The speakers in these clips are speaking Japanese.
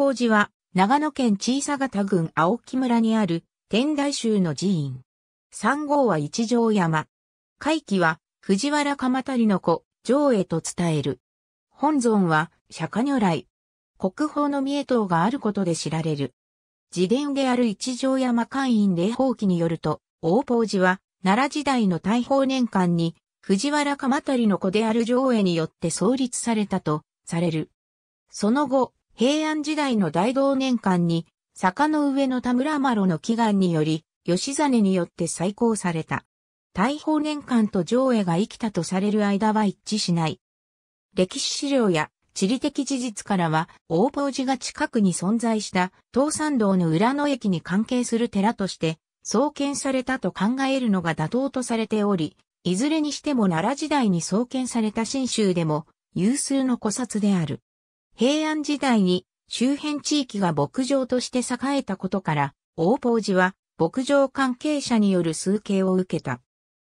宝寺は、長野県小佐方郡青木村にある、天台宗の寺院。三号は一条山。回帰は、藤原鎌足の子、上へと伝える。本尊は、釈迦如来。国宝の三重塔があることで知られる。自伝である一条山会員霊宝記によると、大宝寺は、奈良時代の大宝年間に、藤原鎌足の子である上へによって創立されたと、される。その後、平安時代の大同年間に、坂の上の田村麻呂の祈願により、吉真によって再興された。大宝年間と上絵が生きたとされる間は一致しない。歴史資料や地理的事実からは、大宝寺が近くに存在した東山道の裏の駅に関係する寺として、創建されたと考えるのが妥当とされており、いずれにしても奈良時代に創建された新州でも有数の古刹である。平安時代に周辺地域が牧場として栄えたことから、王宝寺は牧場関係者による崇敬を受けた。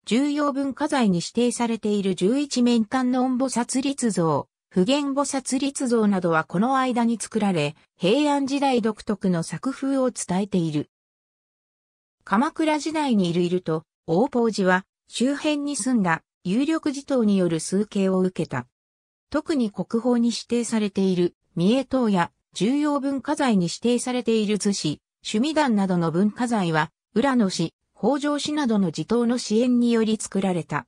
重要文化財に指定されている11面観音菩薩立像、普賢菩薩立像などはこの間に作られ、平安時代独特の作風を伝えている。鎌倉時代にいるいると、王宝寺は周辺に住んだ有力寺頭による崇敬を受けた。特に国宝に指定されている三重島や重要文化財に指定されている図市、趣味団などの文化財は、浦野市、北条市などの地頭の支援により作られた。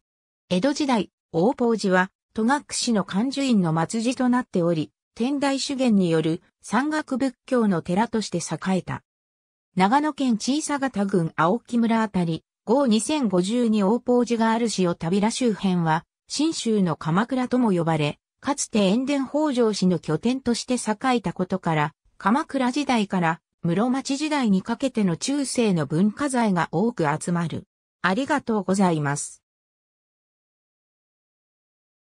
江戸時代、大宝寺は、戸隠市の漢寿院の末寺となっており、天台修元による山岳仏教の寺として栄えた。長野県小さ方郡青木村あたり、号2050に大宝寺がある市を旅ら周辺は、新州の鎌倉とも呼ばれ、かつて塩田北条氏の拠点として栄えたことから、鎌倉時代から室町時代にかけての中世の文化財が多く集まる。ありがとうございます。